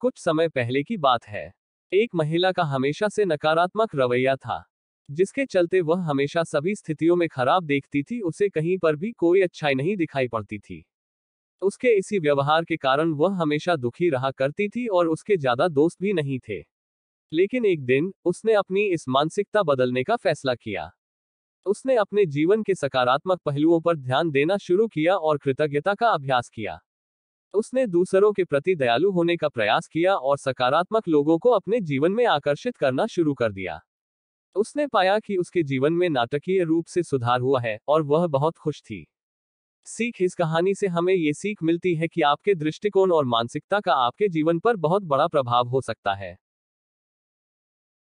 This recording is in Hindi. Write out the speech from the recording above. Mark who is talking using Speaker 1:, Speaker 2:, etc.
Speaker 1: कुछ समय पहले की बात है एक महिला का हमेशा से नकारात्मक रवैया था जिसके चलते वह हमेशा सभी स्थितियों में खराब देखती थी उसे कहीं पर भी कोई अच्छाई नहीं दिखाई पड़ती थी उसके इसी व्यवहार के कारण वह हमेशा दुखी रहा करती थी और उसके ज्यादा दोस्त भी नहीं थे लेकिन एक दिन उसने अपनी इस मानसिकता बदलने का फैसला किया उसने अपने जीवन के सकारात्मक पहलुओं पर ध्यान देना शुरू किया और कृतज्ञता का अभ्यास किया उसने दूसरों के प्रति दयालु होने का प्रयास किया और सकारात्मक लोगों को अपने जीवन में आकर्षित करना शुरू कर दिया उसने पाया कि उसके जीवन में नाटकीय रूप से सुधार हुआ है और वह बहुत खुश थी सीख इस कहानी से हमें ये सीख मिलती है कि आपके दृष्टिकोण और मानसिकता का आपके जीवन पर बहुत बड़ा प्रभाव हो सकता है